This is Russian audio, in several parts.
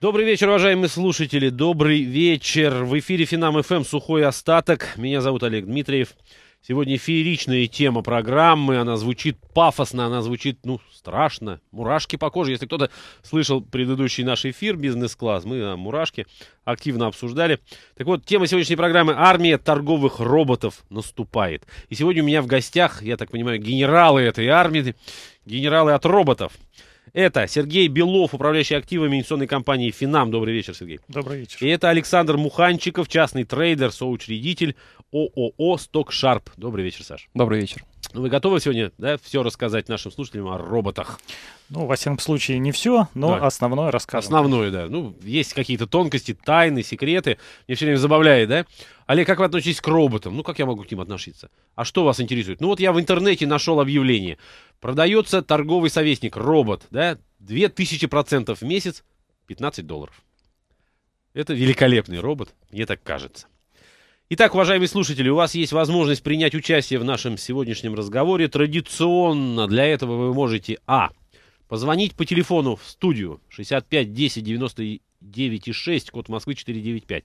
Добрый вечер, уважаемые слушатели. Добрый вечер. В эфире Финам ФМ «Сухой остаток». Меня зовут Олег Дмитриев. Сегодня фееричная тема программы. Она звучит пафосно, она звучит, ну, страшно. Мурашки по коже. Если кто-то слышал предыдущий наш эфир «Бизнес-класс», мы а, мурашки активно обсуждали. Так вот, тема сегодняшней программы «Армия торговых роботов наступает». И сегодня у меня в гостях, я так понимаю, генералы этой армии, генералы от роботов. Это Сергей Белов, управляющий активами инвестиционной компании «Финам». Добрый вечер, Сергей. Добрый вечер. И это Александр Муханчиков, частный трейдер, соучредитель ООО Сток Шарп. Добрый вечер, Саш. Добрый вечер. Вы готовы сегодня да, все рассказать нашим слушателям о роботах? Ну, во всяком случае, не все, но да. основное расскажем. Основное, да. Ну, есть какие-то тонкости, тайны, секреты. Мне все время забавляет, да? Олег, как вы относитесь к роботам? Ну, как я могу к ним относиться? А что вас интересует? Ну, вот я в интернете нашел объявление. Продается торговый советник, робот, да? 2000% в месяц, 15 долларов. Это великолепный робот, мне так кажется. Итак, уважаемые слушатели, у вас есть возможность принять участие в нашем сегодняшнем разговоре. Традиционно для этого вы можете А. Позвонить по телефону в студию 65 10 99 6, код Москвы 495.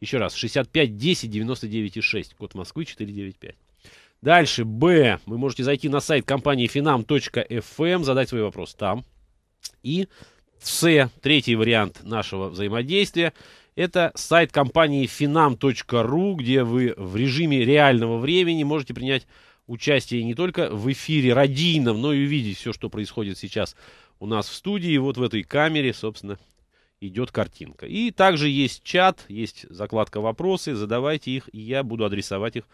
Еще раз, 65 10 99 6, код Москвы 495. Дальше, Б. Вы можете зайти на сайт компании finam.fm, эм, задать свой вопрос там. И С, третий вариант нашего взаимодействия – это сайт компании finam.ru, где вы в режиме реального времени можете принять участие не только в эфире радийном, но и увидеть все, что происходит сейчас у нас в студии. Вот в этой камере, собственно, идет картинка. И также есть чат, есть закладка вопросы, задавайте их, и я буду адресовать их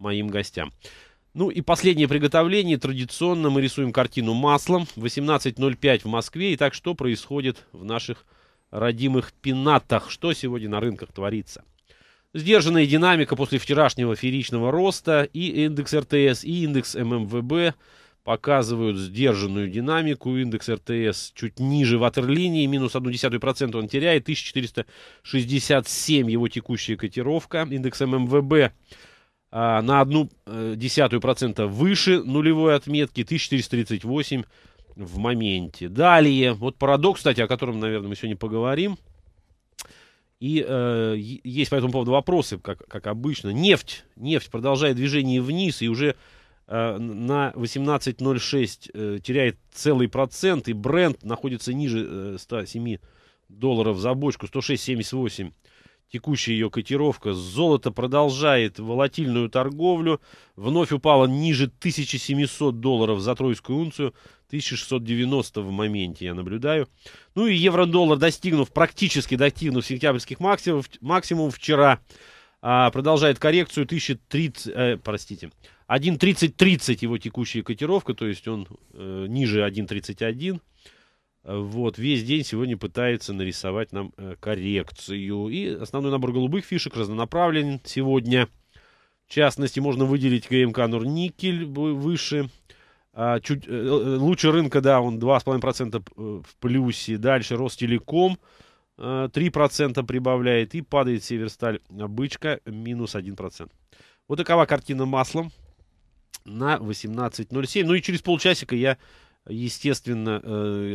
моим гостям. Ну и последнее приготовление. Традиционно мы рисуем картину маслом. 18.05 в Москве. Итак, что происходит в наших родимых пенатах. Что сегодня на рынках творится? Сдержанная динамика после вчерашнего феричного роста и индекс РТС, и индекс ММВБ показывают сдержанную динамику. Индекс РТС чуть ниже ватерлинии, минус 0,1% он теряет, 1467 его текущая котировка. Индекс ММВБ а, на 0,1% э, выше нулевой отметки, 1438 в моменте. Далее, вот парадокс, кстати, о котором, наверное, мы сегодня поговорим. И э, есть по этому поводу вопросы, как, как обычно. Нефть, нефть продолжает движение вниз и уже э, на 18.06 э, теряет целый процент, и бренд находится ниже э, 107 долларов за бочку, 106.78 текущая ее котировка. Золото продолжает волатильную торговлю, вновь упало ниже 1700 долларов за тройскую унцию, 1690 в моменте я наблюдаю. Ну и евро-доллар, достигнув, практически достигнув сентябрьских максимумов максимум вчера, а, продолжает коррекцию 1030, э, простите, 1.3030 его текущая котировка, то есть он э, ниже 1.31. Вот, весь день сегодня пытается нарисовать нам э, коррекцию. И основной набор голубых фишек разнонаправлен сегодня. В частности, можно выделить ГМК нурникель выше, а, чуть э, э, лучше рынка, да, он 2,5% э, в плюсе. Дальше Ростелеком 3% прибавляет. И падает Северсталь Бычка минус 1%. Вот такова картина маслом на 18.07. Ну и через полчасика я, естественно,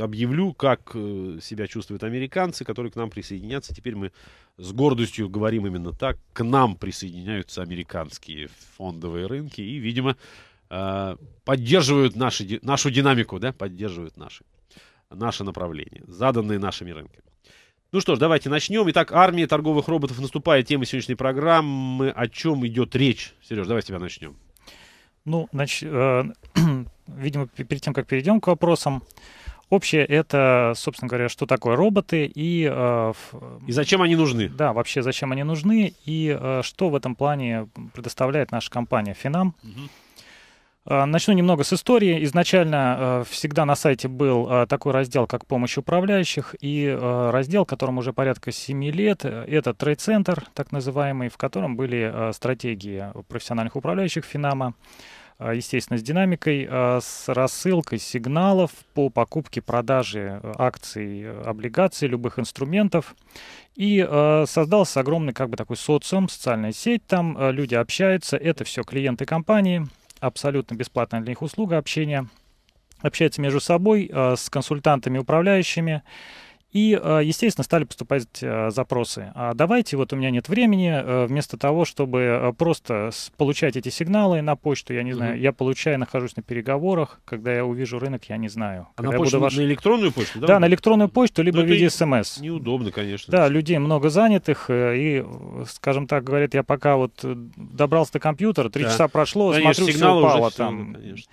объявлю, как себя чувствуют американцы, которые к нам присоединятся. Теперь мы с гордостью говорим именно так. К нам присоединяются американские фондовые рынки. И, видимо, Э, поддерживают наши, нашу динамику, да, поддерживают наши, наше направление, заданные нашими рынками. Ну что ж, давайте начнем. Итак, армия торговых роботов наступает. Тема сегодняшней программы. О чем идет речь? Сереж, давай с тебя начнем. Ну, нач... Э, видимо, перед тем, как перейдем к вопросам, Общее это, собственно говоря, что такое роботы и... Э, и зачем они нужны? Да, вообще зачем они нужны и э, что в этом плане предоставляет наша компания Финам. Угу. А, начну немного с истории. Изначально а, всегда на сайте был а, такой раздел, как «Помощь управляющих», и раздел, которому уже порядка 7 лет, э, это трейд-центр, так называемый, в котором были стратегии профессиональных управляющих «Финама», естественно, с динамикой, с рассылкой сигналов по покупке, продаже э, акций, э, облигаций, любых инструментов. И создался огромный как бы такой социум, социальная сеть, там люди общаются, это все клиенты компании – абсолютно бесплатная для них услуга общения. Общаются между собой, а, с консультантами, управляющими. И, э, естественно, стали поступать э, запросы. А давайте, вот у меня нет времени, э, вместо того, чтобы просто получать эти сигналы на почту, я не знаю, угу. я получаю, нахожусь на переговорах, когда я увижу рынок, я не знаю. А когда на, почту, ваш... на электронную почту, да? Да, на электронную почту, либо ну, в виде смс. Неудобно, конечно. Да, людей много занятых, и, скажем так, говорят, я пока вот добрался до компьютера, три часа прошло, конечно, смотрю, все упало там. Сильно, конечно.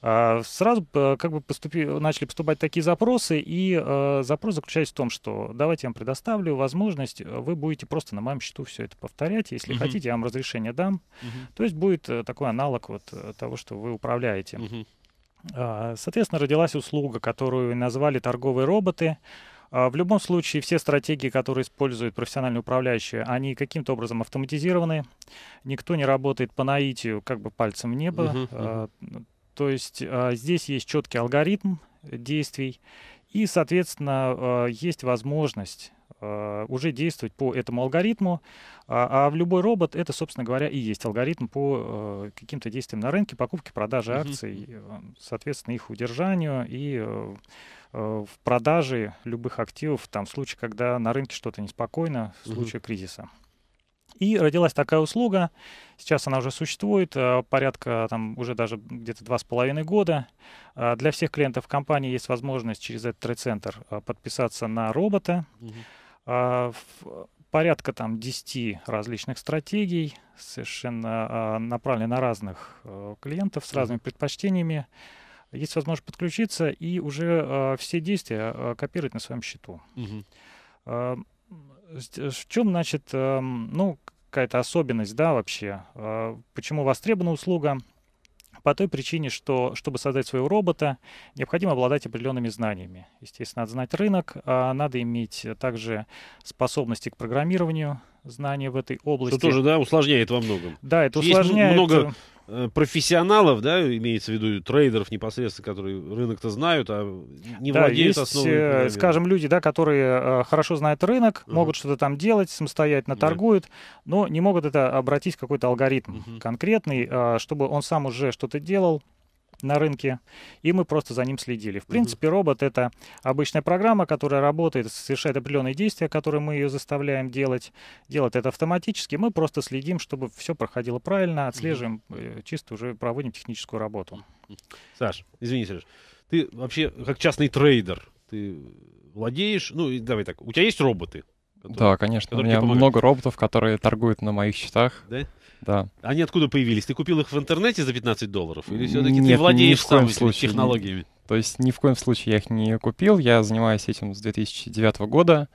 А, сразу э, как бы поступи, начали поступать такие запросы, и э, запрос заключается в том, что давайте я вам предоставлю возможность, э, вы будете просто на моем счету все это повторять, если угу. хотите, я вам разрешение дам. Угу. То есть будет такой аналог вот того, что вы управляете. Угу. Соответственно, родилась услуга, которую назвали торговые роботы. А, в любом случае, все стратегии, которые используют профессиональные управляющие, они каким-то образом автоматизированы. Никто не работает по наитию, как бы пальцем в небо. Uh-huh, uh-huh. То есть а, здесь есть четкий алгоритм действий, и, соответственно, а, есть возможность а, уже действовать по этому алгоритму. А в любой робот это, собственно говоря, и есть алгоритм по каким-то действиям на рынке, покупке, продаже акций, соответственно, их удержанию и в продаже любых активов, там, в случае, когда на рынке что-то неспокойно, в случае кризиса. И родилась такая услуга. Сейчас она уже существует, э, порядка там уже даже где-то два с половиной года. Э, для всех клиентов компании есть возможность через этот трейд-центр э, подписаться на робота. Угу. Порядка там 10 различных стратегий, совершенно направлены на разных клиентов с разными предпочтениями. Есть возможность подключиться и уже все действия копировать на своем счету. Угу. Э, в чем, значит, эм, ну, какая-то особенность, да, вообще? Э, почему востребована услуга? По той причине, что, чтобы создать своего робота, необходимо обладать определенными знаниями. Естественно, надо знать рынок, а надо иметь также способности к программированию, знания в этой области. Это тоже, да, усложняет во многом. Да, это Есть усложняет. много э, Э, профессионалов, да, имеется в виду трейдеров непосредственно, которые рынок-то знают, а не да, владеют есть, основными. Э, скажем, люди, да, которые э, хорошо знают рынок, uh-huh. могут что-то там делать, самостоятельно yeah. торгуют, но не могут это обратить в какой-то алгоритм uh-huh. конкретный, а, чтобы он сам уже что-то делал, на рынке, и мы просто за ним следили. В принципе, робот — это обычная программа, которая работает, совершает определенные действия, которые мы ее заставляем делать. Делать это автоматически. Мы просто следим, чтобы все проходило правильно, отслеживаем, э, чисто уже проводим техническую работу. Саш, извини, Сереж, ты вообще как частный трейдер, ты владеешь, ну, давай так, у тебя есть роботы? Которые, да, конечно, у меня много роботов, которые торгуют на моих счетах. Да? Да. Они откуда появились? Ты купил их в интернете за 15 долларов? Или все-таки ты владеешь сам случае, технологиями? Нет. То есть ни в коем случае я их не купил. Я занимаюсь этим с 2009 года.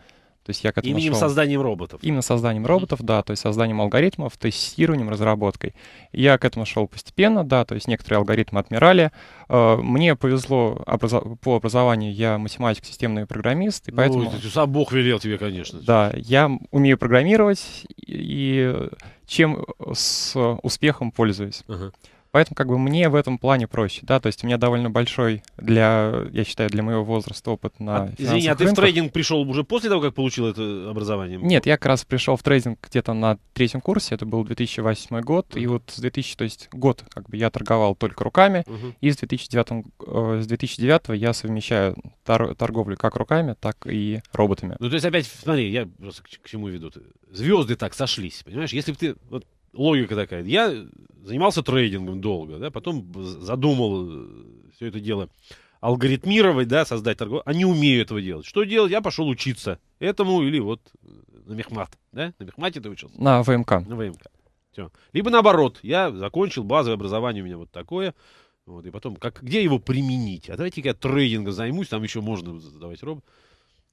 То есть я к этому Именем шел... созданием роботов. Именно созданием роботов, да, то есть созданием алгоритмов, тестированием, разработкой. Я к этому шел постепенно, да, то есть некоторые алгоритмы отмирали. Э, мне повезло образ... по образованию, я математик, системный программист, и ну, поэтому... Ну, сам Бог велел тебе, конечно. Да, я умею программировать, и чем с успехом пользуюсь. Uh-huh. Поэтому как бы мне в этом плане проще, да, то есть у меня довольно большой для, я считаю, для моего возраста опыт на а, Извини, а ты в трейдинг пришел уже после того, как получил это образование? Нет, я как раз пришел в трейдинг где-то на третьем курсе, это был 2008 год, uh-huh. и вот с 2000, то есть год как бы я торговал только руками, uh-huh. и с 2009, э, с 2009 я совмещаю тор- торговлю как руками, так и роботами. Ну, то есть опять, смотри, я просто к, к чему веду. Звезды так сошлись, понимаешь? Если бы ты, вот логика такая. Я занимался трейдингом долго, да, потом задумал э, все это дело алгоритмировать, да, создать торговлю. А не умею этого делать. Что делать? Я пошел учиться этому или вот э, на мехмат, да? На мехмате ты учился? На ВМК. На ВМК. Все. Либо наоборот, я закончил базовое образование у меня вот такое, вот, и потом, как, где его применить? А давайте-ка я трейдингом займусь, там еще можно задавать робот.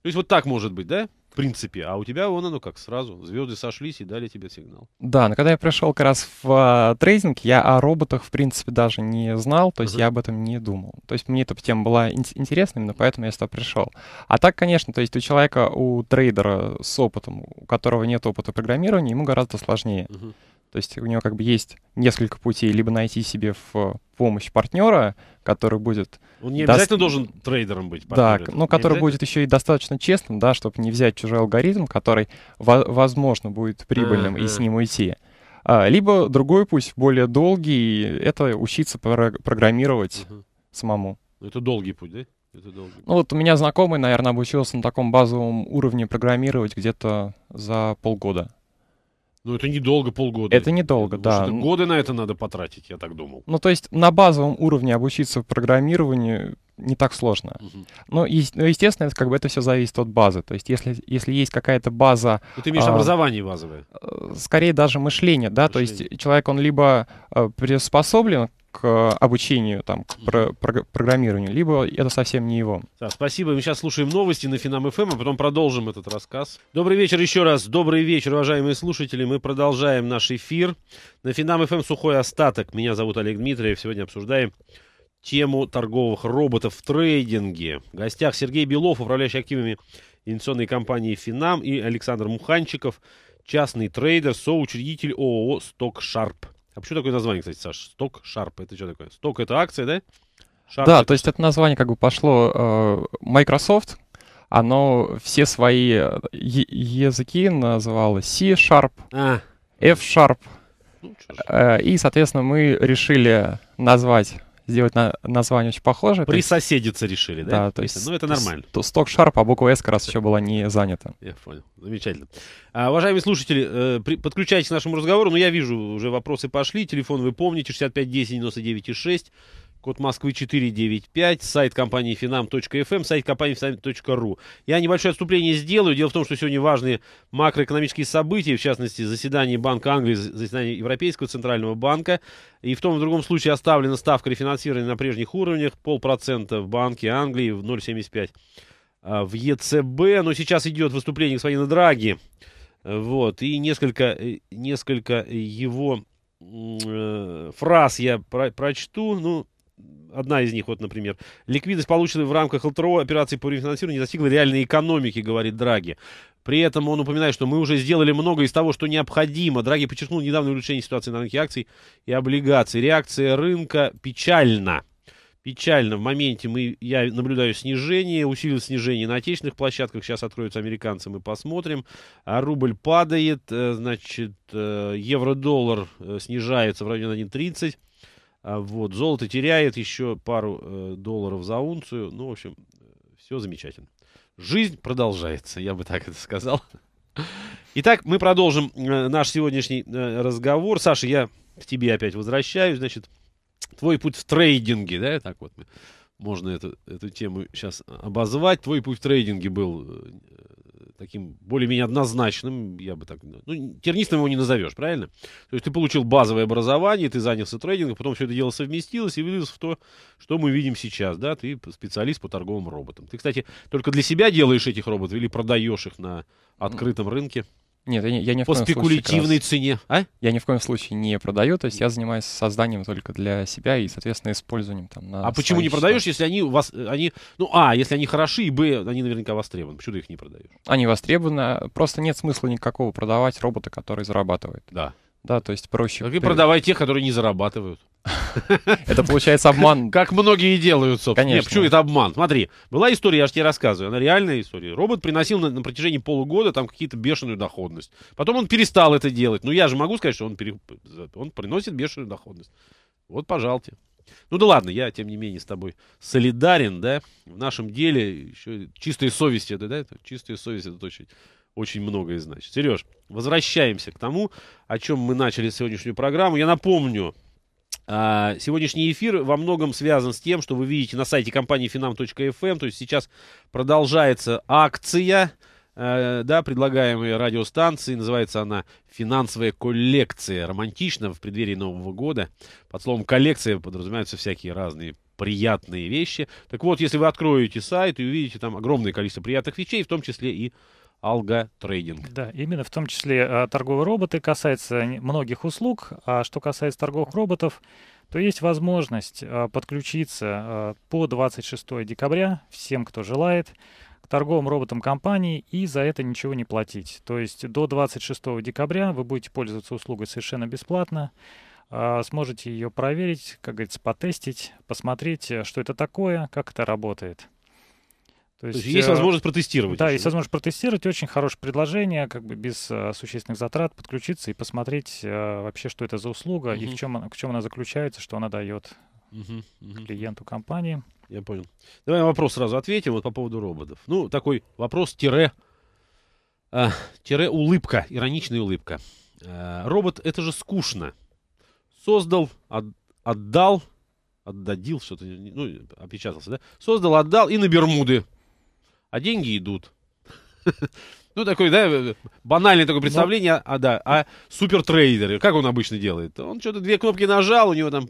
То есть вот так может быть, да? В принципе. А у тебя вон оно как сразу. Звезды сошлись и дали тебе сигнал. Да, но когда я пришел как раз в а, трейдинг, я о роботах, в принципе, даже не знал, то есть uh-huh. я об этом не думал. То есть мне эта тема была ин- интересна, именно поэтому я сюда пришел. А так, конечно, то есть у человека, у трейдера с опытом, у которого нет опыта программирования, ему гораздо сложнее. Uh-huh. То есть у него как бы есть несколько путей, либо найти себе в помощь партнера, который будет... Он не обязательно до... должен трейдером быть. Партнер, да, но который будет еще и достаточно честным, да, чтобы не взять чужой алгоритм, который, возможно, будет прибыльным А-а-а. и с ним уйти. А, либо другой путь, более долгий, это учиться про- программировать угу. самому. Ну, это долгий путь, да? Это долгий. Ну вот у меня знакомый, наверное, обучился на таком базовом уровне программировать где-то за полгода. Ну, это недолго, полгода. Это недолго, да. Годы на это надо потратить, я так думал. Ну, то есть на базовом уровне обучиться программированию не так сложно. Угу. Ну, и, ну, естественно, это, как бы это все зависит от базы. То есть, если, если есть какая-то база... Ну, ты имеешь а, образование базовое. Э, скорее даже мышление, да. Мышление. То есть, человек, он либо э, приспособлен к обучению, там, к про про программированию, либо это совсем не его. Да, спасибо. Мы сейчас слушаем новости на Финам ФМ, а потом продолжим этот рассказ. Добрый вечер еще раз. Добрый вечер, уважаемые слушатели. Мы продолжаем наш эфир. На Финам ФМ сухой остаток. Меня зовут Олег Дмитриев. Сегодня обсуждаем тему торговых роботов в трейдинге. В гостях Сергей Белов, управляющий активами инвестиционной компании «Финам», и Александр Муханчиков, частный трейдер, соучредитель ООО «Сток Шарп». А почему такое название, кстати, Саш? «Сток Шарп» — это что такое? «Сток» — это акция, да? Sharp да, это... то есть это название как бы пошло э, Microsoft, оно все свои э, языки называло C-Sharp, а. F-Sharp. Ну, э, и, соответственно, мы решили назвать сделать на, название очень похоже. Присоседиться есть, решили, да? Да, то есть... Ну, это нормально. Сток Sharp, а буква S как раз еще была не занята. Я понял. Замечательно. А, уважаемые слушатели, э, при, подключайтесь к нашему разговору. но ну, я вижу, уже вопросы пошли. Телефон вы помните, 6510 99 6. Код Москвы 495, сайт компании finam.fm, эм, сайт компании finam.ru. Я небольшое отступление сделаю. Дело в том, что сегодня важные макроэкономические события, в частности, заседание Банка Англии, заседание Европейского Центрального Банка. И в том и в другом случае оставлена ставка рефинансирования на прежних уровнях, полпроцента в Банке Англии, в 0,75 а, в ЕЦБ. Но сейчас идет выступление господина Драги. Вот, и несколько, э, несколько его э, фраз я про прочту. Ну, одна из них, вот, например, ликвидность, полученная в рамках ЛТРО операции по рефинансированию, не достигла реальной экономики, говорит Драги. При этом он упоминает, что мы уже сделали много из того, что необходимо. Драги подчеркнул недавнее улучшение ситуации на рынке акций и облигаций. Реакция рынка печальна. Печально. В моменте мы, я наблюдаю снижение, усилилось снижение на отечественных площадках. Сейчас откроются американцы, мы посмотрим. А рубль падает, э, значит, э, евро-доллар э, снижается в районе 1.30. А, вот, золото теряет еще пару э, долларов за унцию. Ну, в общем, э, все замечательно. Жизнь продолжается, я бы так это сказал. Итак, мы продолжим э, наш сегодняшний разговор. Саша, я к тебе опять возвращаюсь. Значит, твой путь в трейдинге, да, так вот мы, можно эту, эту тему сейчас обозвать. Твой путь в трейдинге был таким более-менее однозначным, я бы так... Ну, тернистым его не назовешь, правильно? То есть ты получил базовое образование, ты занялся трейдингом, потом все это дело совместилось и вылез в то, что мы видим сейчас, да? Ты специалист по торговым роботам. Ты, кстати, только для себя делаешь этих роботов или продаешь их на открытом рынке? Нет, я, я ни в По коем спекулятивной случае, раз, а? Я ни в коем случае не продаю, то есть я занимаюсь созданием только для себя и, соответственно, используем там на... А почему не продаешь, если они у вас, они, ну, а, если они хороши, и, б, они наверняка востребованы, почему ты их не продаешь? Они востребованы, просто нет смысла никакого продавать робота, который зарабатывает. Да. Да, то есть проще... Так и продавай тех, которые не зарабатывают. Это получается обман. Как многие делают, собственно. Конечно. Нет, почему это обман? Смотри, была история, я же тебе рассказываю, она реальная история. Робот приносил на, протяжении полугода там какие-то бешеную доходность. Потом он перестал это делать. Ну я же могу сказать, что он, приносит бешеную доходность. Вот, пожалуйста. Ну да ладно, я, тем не менее, с тобой солидарен, да, в нашем деле еще чистые совести, да, да, это чистые совести, это очень, очень многое значит. Сереж, возвращаемся к тому, о чем мы начали сегодняшнюю программу. Я напомню, а, сегодняшний эфир во многом связан с тем, что вы видите на сайте компании finam.fm, эм. то есть сейчас продолжается акция, э, да, предлагаемые радиостанции. Называется она «Финансовая коллекция». Романтично, в преддверии Нового года. Под словом «коллекция» подразумеваются всякие разные приятные вещи. Так вот, если вы откроете сайт и увидите там огромное количество приятных вещей, в том числе и Алго Трейдинг. Да, именно в том числе а, торговые роботы касается многих услуг. А что касается торговых роботов, то есть возможность а, подключиться а, по 26 декабря всем, кто желает, к торговым роботам компании и за это ничего не платить. То есть до 26 декабря вы будете пользоваться услугой совершенно бесплатно, сможете ее проверить, как говорится, потестить, посмотреть, э, что это такое, как это работает. То есть, То есть есть э, возможность протестировать. Да, еще. есть возможность протестировать. Очень хорошее предложение, как бы без а, существенных затрат подключиться и посмотреть а, вообще, что это за услуга угу. и в чем, она, в чем она заключается, что она дает угу, угу. клиенту компании. Я понял. Давай вопрос сразу ответим вот по поводу роботов. Ну, такой вопрос тире, а, тире улыбка, ироничная улыбка. А, робот — это же скучно. Создал, от, отдал, отдадил, что-то, ну, опечатался, да? Создал, отдал и на Бермуды а деньги идут. Ну, такой, да, банальное такое представление, а да, а супертрейдеры, как он обычно делает? Он что-то две кнопки нажал, у него там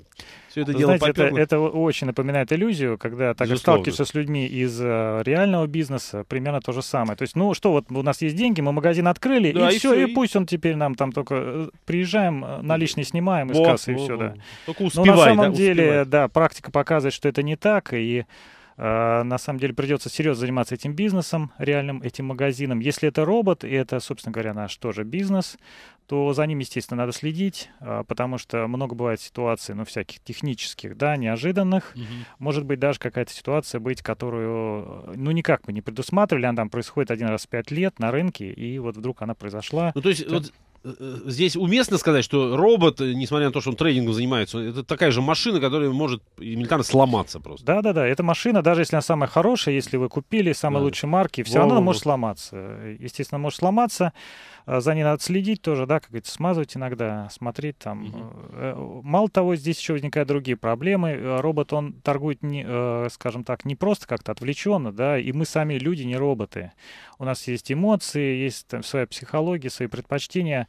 все это дело Знаете, это, это очень напоминает иллюзию, когда так сталкиваешься с людьми из э, реального бизнеса, примерно то же самое. То есть, ну что, вот у нас есть деньги, мы магазин открыли, да, и, и все, и... и пусть он теперь нам там только э, приезжаем, э, наличные снимаем вот, из кассы, вот, и все, вот. да. Только ну, успевай, Но на самом да, деле, успевай. да, практика показывает, что это не так, и Э, на самом деле придется серьезно заниматься этим бизнесом, реальным этим магазином. Если это робот, и это, собственно говоря, наш тоже бизнес, то за ним, естественно, надо следить, э, потому что много бывает ситуаций, ну, всяких технических, да, неожиданных. Угу. Может быть, даже какая-то ситуация быть, которую, э, ну, никак мы не предусматривали, она там происходит один раз в пять лет на рынке, и вот вдруг она произошла. Ну, то есть, вот Э, здесь уместно сказать, что робот, э, несмотря на то, что он трейдингом занимается, это такая же машина, которая может элементарно сломаться просто. Да-да-да, эта машина, даже если она самая хорошая, если вы купили самые да. лучшие марки, все равно она может сломаться. Естественно, может сломаться. А, за ней надо следить тоже, да, как говорится, смазывать иногда, смотреть там. Угу. Мало того, здесь еще возникают другие проблемы. Робот, он торгует, не, скажем так, не просто как-то отвлеченно, да, и мы сами люди не роботы. У нас есть эмоции, есть там, своя психология, свои предпочтения.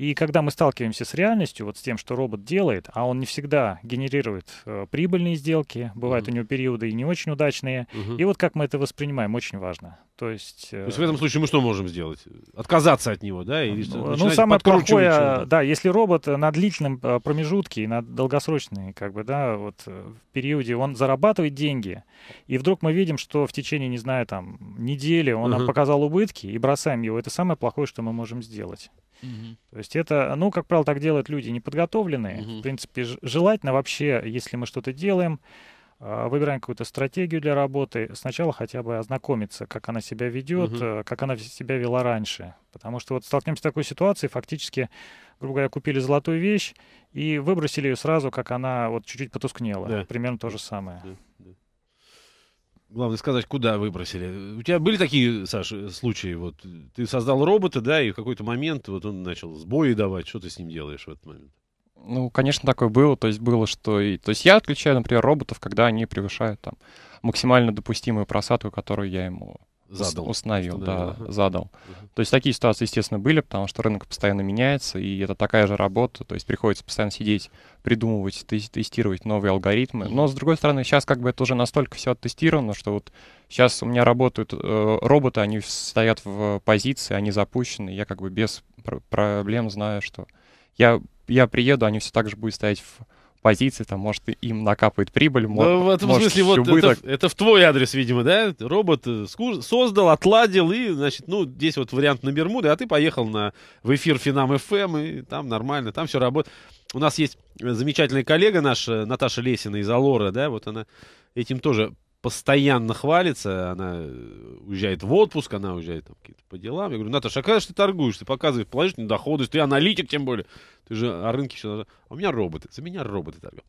И когда мы сталкиваемся с реальностью, вот с тем, что робот делает, а он не всегда генерирует э, прибыльные сделки, бывают mm-hmm. у него периоды и не очень удачные. Mm-hmm. И вот как мы это воспринимаем, очень важно. То есть, э... То есть в этом случае мы что можем сделать? Отказаться от него, да? Или ну, ну самое плохое, чего-то? да, если робот на длительном э, промежутке, на долгосрочный, как бы, да, вот в э, периоде он зарабатывает деньги, и вдруг мы видим, что в течение, не знаю, там, недели он mm-hmm. нам показал убытки, и бросаем его. Это самое плохое, что мы можем сделать. Mm-hmm. То есть есть это, ну, как правило, так делают люди неподготовленные. Угу. В принципе, желательно вообще, если мы что-то делаем, а, выбираем какую-то стратегию для работы, сначала хотя бы ознакомиться, как она себя ведет, угу. Э, как она себя вела раньше. Потому что вот столкнемся с такой ситуацией, фактически, грубо говоря, купили золотую вещь и выбросили ее сразу, как она вот чуть-чуть потускнела. Да. Примерно то же самое. Да, да. Главное сказать, куда выбросили. У тебя были такие, Саша, случаи? Вот ты создал робота, да, и в какой-то момент вот он начал сбои давать. Что ты с ним делаешь в этот момент? Ну, конечно, такое было. То есть было, что и... То есть я отключаю, например, роботов, когда они превышают там максимально допустимую просадку, которую я ему задал, установил, установил да, задал. То есть такие ситуации, естественно, были, потому что рынок постоянно меняется, и это такая же работа, то есть приходится постоянно сидеть, придумывать, тестировать новые алгоритмы. Но, с другой стороны, сейчас как бы это уже настолько все оттестировано, что вот сейчас у меня работают э, роботы, они стоят в позиции, они запущены, я как бы без пр проблем знаю, что я, я приеду, они все так же будут стоять в позиции там, может, им накапает прибыль, ну, может, в этом смысле, вот это, это в твой адрес, видимо, да? Робот э, создал, отладил, и, значит, ну, здесь вот вариант на Бермуды, а ты поехал на, в эфир Финам ФМ, эм, и там нормально, там все работает. У нас есть э, замечательная коллега наша, Наташа Лесина из Алора, да, вот она этим тоже постоянно хвалится, она э, уезжает в отпуск, она уезжает там по делам. Я говорю, Наташа, а когда же ты торгуешь? Ты показываешь положительные доходы, ты аналитик тем более. Ты же о рынке все... «А у меня роботы, за меня роботы торгуют.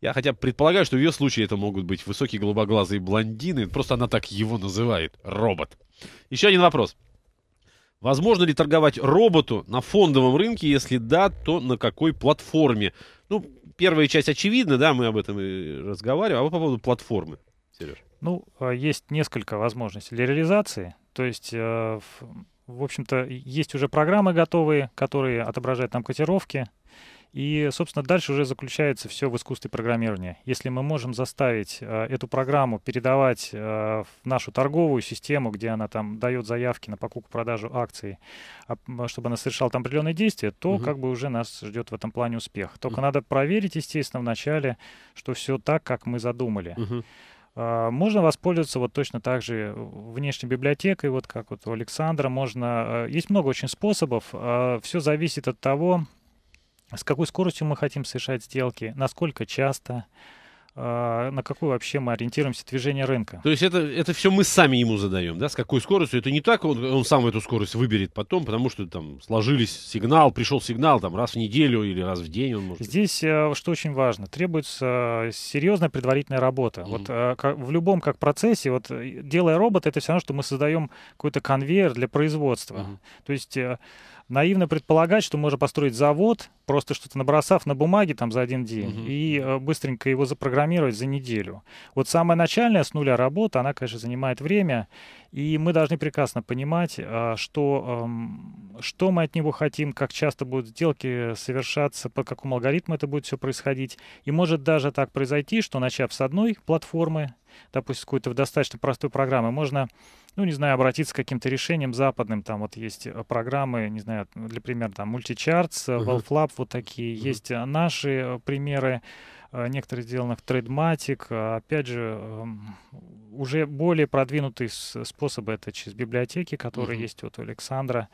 Я хотя предполагаю, что в ее случае это могут быть высокие голубоглазые блондины, просто она так его называет, робот. Еще один вопрос. Возможно ли торговать роботу на фондовом рынке? Если да, то на какой платформе? Ну, первая часть очевидна, да, мы об этом и разговариваем. А вот по поводу платформы. Сереж? Ну, а, есть несколько возможностей для реализации. То есть, э, в общем-то, есть уже программы готовые, которые отображают нам котировки. И, собственно, дальше уже заключается все в искусстве программирования. Если мы можем заставить э, эту программу передавать э, в нашу торговую систему, где она там дает заявки на покупку-продажу акций, а, чтобы она совершала там определенные действия, то угу. как бы уже нас ждет в этом плане успех. Только угу. надо проверить, естественно, вначале, что все так, как мы задумали. Угу. А, можно воспользоваться вот точно так же э, внешней библиотекой, вот как вот у Александра можно. Э, есть много очень способов. А, Все зависит от того, с какой скоростью мы хотим совершать сделки, насколько часто, а, на какую вообще мы ориентируемся движение рынка. То есть это, это все мы сами ему задаем, да, с какой скоростью. Это не так, он, он сам эту скорость выберет потом, потому что там сложились сигнал, пришел сигнал там раз в неделю или раз в день он может. Здесь, э, что очень важно, требуется э, серьезная предварительная работа. Mm-hmm. Вот э, как, в любом как процессе, вот делая робот, это все равно, что мы создаем какой-то конвейер для производства. Mm-hmm. То есть наивно предполагать, что можно построить завод, просто что-то набросав на бумаге там за один день угу. и э, быстренько его запрограммировать за неделю. Вот самая начальная с нуля работа, она, конечно, занимает время, и мы должны прекрасно понимать, э, что, эм, что мы от него хотим, как часто будут сделки совершаться, по какому алгоритму это будет все происходить. И может даже так произойти, что начав с одной платформы, допустим, какую-то достаточно простую программу, можно, ну, не знаю, обратиться к каким-то решениям западным. Там вот есть э, программы, не знаю, для примера, там, Multicharts, uh-huh. WellFlap, вот такие. Uh-huh. Есть э, наши э, примеры некоторых сделанных трейдматик, опять же, эм, уже более продвинутые способы это через библиотеки, которые uh-huh. есть вот у Александра.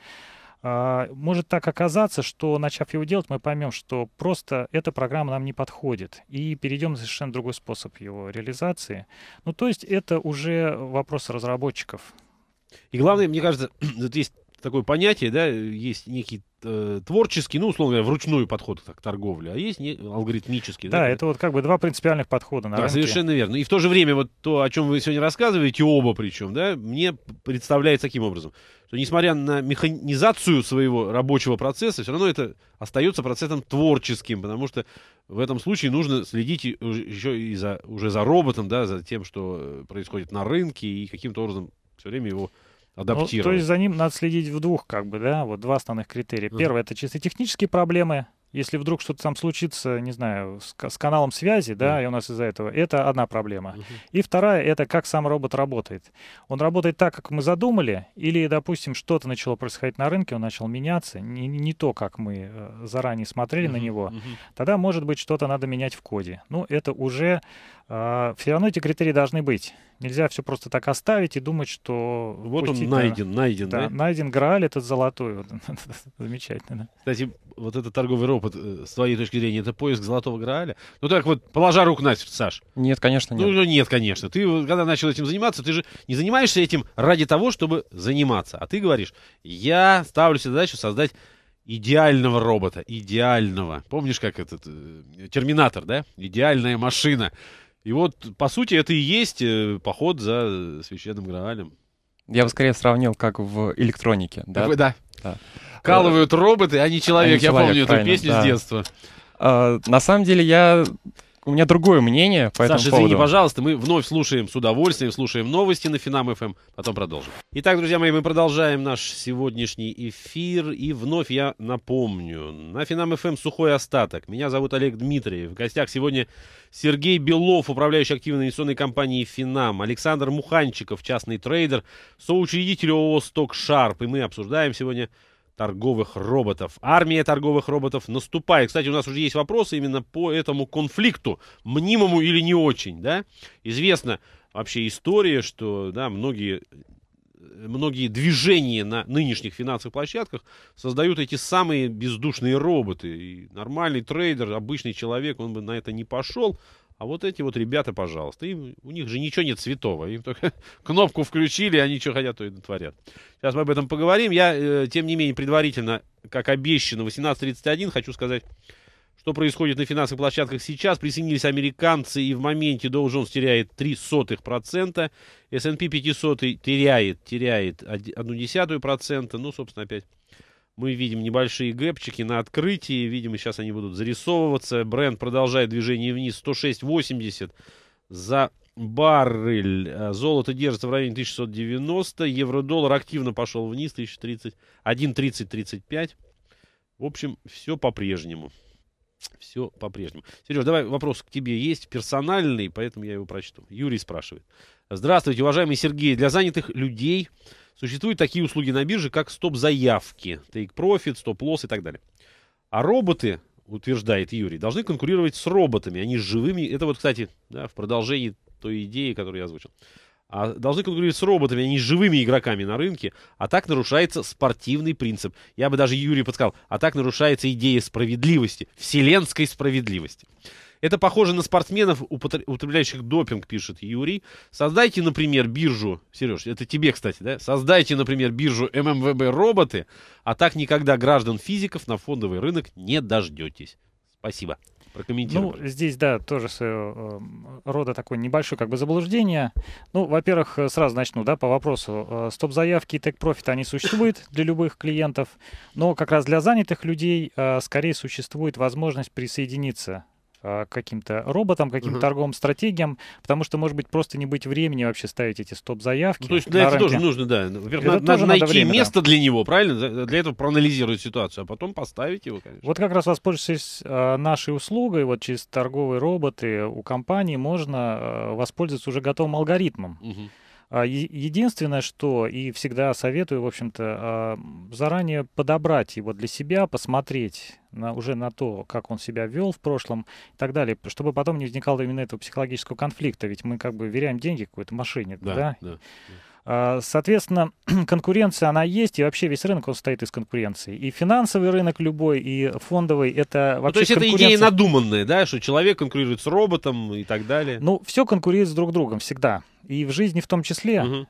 А, может так оказаться, что начав его делать, мы поймем, что просто эта программа нам не подходит, и перейдем на совершенно другой способ его реализации. Ну, то есть это уже вопрос разработчиков. И главное, мне кажется, тут есть такое понятие, да, есть некий э, творческий, ну, условно говоря, вручную подход к торговле, а есть не, алгоритмический. Да, да, это вот как бы два принципиальных подхода на да, рынке. совершенно верно. И в то же время вот то, о чем вы сегодня рассказываете, оба причем, да, мне представляется таким образом, что несмотря на механизацию своего рабочего процесса, все равно это остается процессом творческим, потому что в этом случае нужно следить еще и за, уже за роботом, да, за тем, что э, происходит на рынке и каким-то образом все время его адаптировать. Ну, то есть за ним надо следить в двух, как бы, да, вот два основных критерия. Первое — это чисто технические проблемы, если вдруг что-то там случится, не знаю, с, с каналом связи, да, mm. и у нас из-за этого, это одна проблема. Mm-hmm. И вторая это как сам робот работает. Он работает так, как мы задумали, или, допустим, что-то начало происходить на рынке, он начал меняться, не, не то, как мы э, заранее смотрели mm-hmm. на него, mm-hmm. тогда, может быть, что-то надо менять в коде. Ну, это уже э, а, все равно эти критерии должны быть. Нельзя все просто так оставить и думать, что... Вот он найден, да, найден, да? да? Найден Грааль этот золотой. Вот, замечательно, да. Кстати, вот этот торговый робот э, с твоей точки зрения, это поиск золотого Грааля? Ну так вот, положа руку на сердце, Саш. Нет, конечно, ну, нет. Ну нет, конечно. Ты, когда начал этим заниматься, ты же не занимаешься этим ради того, чтобы заниматься. А ты говоришь, я ставлю себе задачу создать идеального робота, идеального. Помнишь, как этот э, терминатор, да? Идеальная машина. И вот, по сути, это и есть э, поход за э, священным Граалем. Я бы скорее сравнил, как в электронике, да? Вы, да. да. Калывают роботы, а не человек. А не человек я помню эту песню да. с детства. А, на самом деле я у меня другое мнение по Саша, этому извини, поводу. извини, пожалуйста, мы вновь слушаем с удовольствием, слушаем новости на Финам ФМ, эм, потом продолжим. Итак, друзья мои, мы продолжаем наш сегодняшний эфир. И вновь я напомню, на Финам ФМ эм сухой остаток. Меня зовут Олег Дмитриев. В гостях сегодня Сергей Белов, управляющий активной инвестиционной компанией Финам, Александр Муханчиков, частный трейдер, соучредитель ООО «Сток Шарп». И мы обсуждаем сегодня торговых роботов. Армия торговых роботов наступает. Кстати, у нас уже есть вопросы именно по этому конфликту, мнимому или не очень, да? Известна вообще история, что, да, многие многие движения на нынешних финансовых площадках создают эти самые бездушные роботы. И нормальный трейдер, обычный человек, он бы на это не пошел. А вот эти вот ребята, пожалуйста, им, у них же ничего нет святого. Им только кнопку включили, они что хотят, то и творят. Сейчас мы об этом поговорим. Я, э, тем не менее, предварительно, как обещано, 18.31 хочу сказать, что происходит на финансовых площадках сейчас. Присоединились американцы, и в моменте Dow Jones теряет 0,03%, S&P 500 теряет, теряет 0,1%, ну, собственно, опять мы видим небольшие гэпчики на открытии, видимо, сейчас они будут зарисовываться. Бренд продолжает движение вниз, 106.80 за баррель. Э, золото держится в районе 1690, евро-доллар активно пошел вниз, 1030, 1.30-35. В общем, все по-прежнему. Все по-прежнему. Сереж, давай вопрос к тебе есть, персональный, поэтому я его прочту. Юрий спрашивает. Здравствуйте, уважаемый Сергей. Для занятых людей Существуют такие услуги на бирже, как стоп-заявки, тейк-профит, стоп-лосс и так далее. А роботы, утверждает Юрий, должны конкурировать с роботами, а не с живыми. Это вот, кстати, да, в продолжении той идеи, которую я озвучил. А должны конкурировать с роботами, а не с живыми игроками на рынке. А так нарушается спортивный принцип. Я бы даже Юрий подсказал. А так нарушается идея справедливости, вселенской справедливости. Это похоже на спортсменов, употребляющих допинг, пишет Юрий. Создайте, например, биржу, Сереж, это тебе, кстати, да? Создайте, например, биржу ММВБ роботы, а так никогда граждан физиков на фондовый рынок не дождетесь. Спасибо. Прокомментируй. Ну, здесь, да, тоже своего э, рода такое небольшое как бы заблуждение. Ну, во-первых, э, сразу начну, да, по вопросу. Э, стоп-заявки и тег-профит, они существуют для любых клиентов, но как раз для занятых людей скорее существует возможность присоединиться а, каким-то роботам, каким-то угу. торговым стратегиям, потому что, может быть, просто не быть времени вообще ставить эти стоп-заявки. Ну, то есть для этого рынке. тоже нужно, да. Ну, во-первых, это надо, тоже найти время, место да. для него, правильно? Для этого проанализировать ситуацию, а потом поставить его, конечно. Вот как раз воспользуясь а, нашей услугой, вот через торговые роботы у компании можно а, воспользоваться уже готовым алгоритмом. Угу а, единственное, что и всегда советую, в общем-то, а, заранее подобрать его для себя, посмотреть на, уже на то, как он себя вел в прошлом и так далее, чтобы потом не возникало именно этого психологического конфликта, ведь мы как бы веряем деньги какой-то машине, да? да? да. А, соответственно, конкуренция, она есть, и вообще весь рынок, он состоит из конкуренции. И финансовый рынок любой, и фондовый, это вообще ну, То есть это идея надуманная, да, что человек конкурирует с роботом и так далее? Ну, все конкурирует с друг другом всегда и в жизни в том числе. Угу.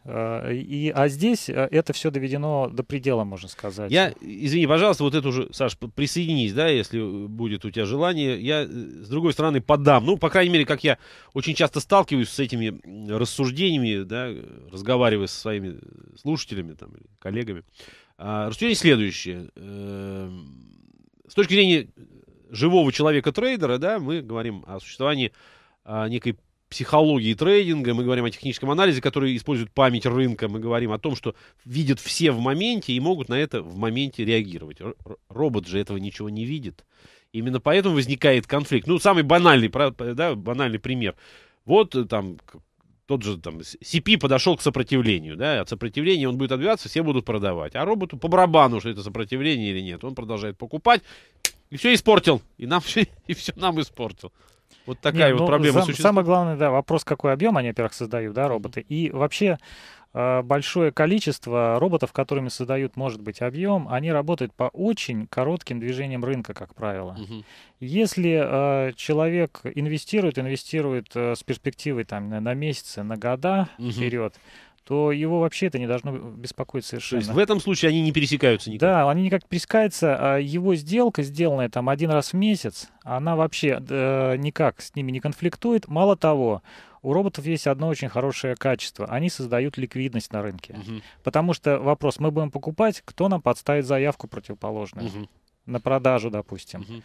И, а здесь э, это все доведено до предела, можно сказать. Я, извини, пожалуйста, вот это уже, Саш, присоединись, да, если э, будет у тебя желание. Я, с другой стороны, подам. Ну, по крайней мере, как я очень часто сталкиваюсь с этими рассуждениями, да, разговаривая со своими слушателями, там, коллегами. А, рассуждение следующее. Эм, с точки зрения живого человека-трейдера, да, мы говорим о существовании а, некой психологии трейдинга, мы говорим о техническом анализе, который использует память рынка, мы говорим о том, что видят все в моменте и могут на это в моменте реагировать. Робот же этого ничего не видит. Именно поэтому возникает конфликт. Ну, самый банальный, да, банальный пример. Вот э, там тот же там CP подошел к сопротивлению, да, от сопротивления он будет отбиваться, все будут продавать. А роботу по барабану, что это сопротивление или нет, он продолжает покупать, и все испортил. И нам все, и все нам испортил. Вот такая Не, вот ну, проблема сам, существует. Самое главное, да, вопрос, какой объем они, во-первых, создают, да, роботы. И вообще э, большое количество роботов, которыми создают, может быть, объем, они работают по очень коротким движениям рынка, как правило. Угу. Если э, человек инвестирует, инвестирует э, с перспективой там, на, на месяцы, на года угу. вперед, то его вообще это не должно беспокоить совершенно. То есть в этом случае они не пересекаются никак? Да, они никак пересекаются. А его сделка, сделанная там один раз в месяц, она вообще э, никак с ними не конфликтует. Мало того, у роботов есть одно очень хорошее качество. Они создают ликвидность на рынке. Угу. Потому что вопрос, мы будем покупать, кто нам подставит заявку противоположную угу. на продажу, допустим. Угу.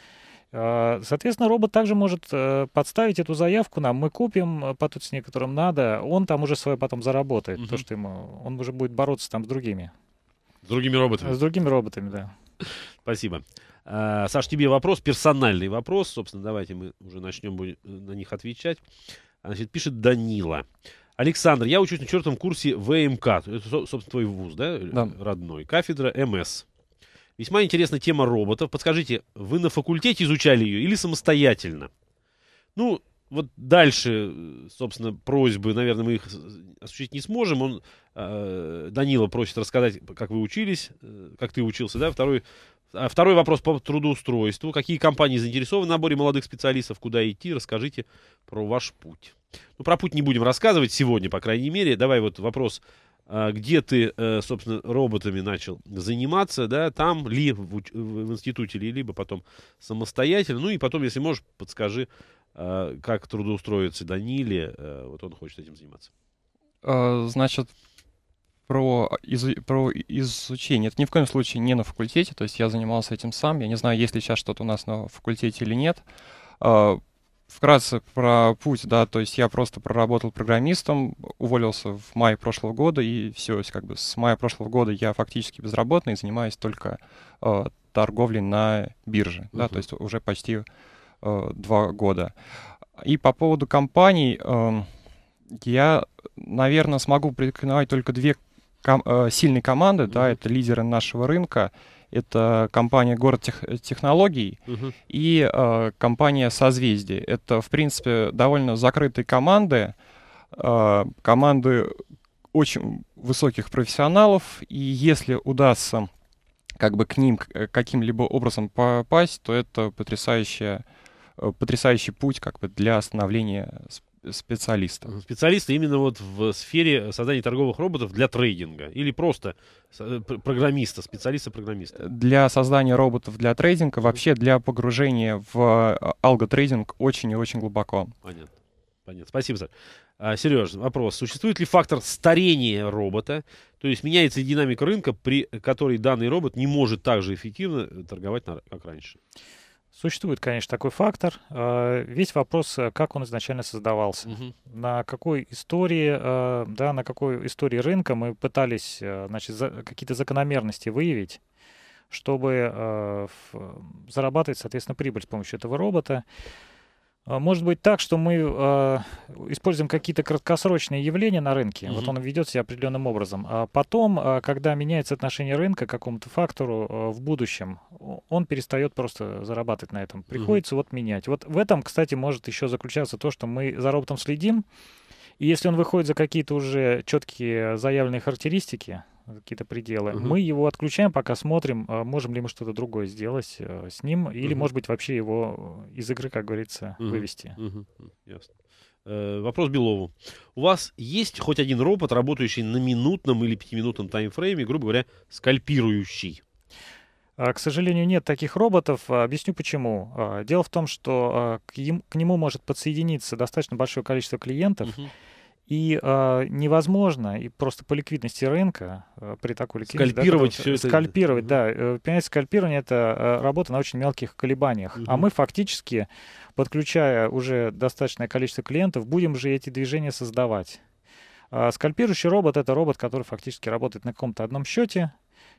А, соответственно, робот также может э, подставить эту заявку нам. Мы купим э, по с некоторым надо. Он там уже свое потом заработает. Угу. То, что ему... Он уже будет бороться там с другими. С другими роботами? С другими роботами, да. Спасибо. А, Саш, тебе вопрос, персональный вопрос. Собственно, давайте мы уже начнем на них отвечать. Значит, пишет Данила. Александр, я учусь на четвертом курсе ВМК. Это, собственно, твой вуз, да? да. Родной. Кафедра МС. Весьма интересная тема роботов. Подскажите, вы на факультете изучали ее или самостоятельно? Ну, вот дальше, собственно, просьбы, наверное, мы их осуществить не сможем. Он, э, Данила просит рассказать, как вы учились, э, как ты учился, да? Второй, а второй вопрос по трудоустройству. Какие компании заинтересованы в наборе молодых специалистов? Куда идти? Расскажите про ваш путь. Ну, про путь не будем рассказывать сегодня, по крайней мере. Давай вот вопрос а, где ты, э, собственно, роботами начал заниматься, да, там ли в, институте, ли, либо потом самостоятельно. Ну и потом, если можешь, подскажи, а, как трудоустроиться Даниле, э, вот он хочет этим заниматься. А, значит, про, из, про изучение. Это ни в коем случае не на факультете, то есть я занимался этим сам. Я не знаю, есть ли сейчас что-то у нас на факультете или нет вкратце про путь, да, то есть я просто проработал программистом, уволился в мае прошлого года, и все, как бы с мая прошлого года я фактически безработный, занимаюсь только э, торговлей на бирже, uh-huh. да, то есть уже почти э, два года. И по поводу компаний, э, я, наверное, смогу предкиновать только две ком- э, сильные команды, uh-huh. да, это лидеры нашего рынка — это компания «Город тех, технологий» угу. и э, компания «Созвездие». Это, в принципе, довольно закрытые команды, э, команды очень высоких профессионалов, и если удастся как бы к ним э, каким-либо образом попасть, то это потрясающая э, потрясающий путь как бы для становления специалиста. Э, специалиста именно вот в сфере создания торговых роботов для трейдинга или просто э, программиста, специалиста-программиста. Для создания роботов для трейдинга, вообще для погружения в э, алготрейдинг очень и очень глубоко. Понятно. Понятно. Спасибо, Саш. А, Сереж, вопрос. Существует ли фактор старения робота? То есть меняется ли динамика рынка, при которой данный робот не может так же эффективно торговать, как раньше? Существует, конечно, такой фактор. Э, весь вопрос, э, как он изначально создавался, угу. на какой истории, э, да, на какой истории рынка мы пытались, значит, какие-то закономерности выявить, чтобы зарабатывать, соответственно, прибыль с помощью этого робота. А, может быть так, что мы э, используем какие-то краткосрочные явления на рынке, mm-hmm. вот он ведет себя определенным образом, а потом, а, когда меняется отношение рынка к какому-то фактору э, в будущем, он перестает просто зарабатывать на этом, приходится mm-hmm. вот менять. Вот в этом, кстати, может еще заключаться то, что мы за роботом следим, и если он выходит за какие-то уже четкие заявленные характеристики, какие-то пределы. Угу. Мы его отключаем, пока смотрим, а, можем ли мы что-то другое сделать э, с ним, или, угу. может быть, вообще его э, из игры, как говорится, угу. вывести. Угу. Ясно. Э, вопрос Белову. У вас есть хоть один робот, работающий на минутном или пятиминутном таймфрейме, грубо говоря, скальпирующий? А, к сожалению, нет таких роботов. А, объясню почему. Дело в том, что к, им, к нему может подсоединиться достаточно большое количество клиентов. Uh-huh. И э, невозможно, и просто по ликвидности рынка э, при такой ликвидности... Скальпировать да, все это. Скальпировать, да. Э, понимаете, скальпирование — это э, работа на очень мелких колебаниях. Угу. А мы фактически, подключая уже достаточное количество клиентов, будем же эти движения создавать. Скальпирующий робот — это робот, который фактически работает на каком-то одном счете,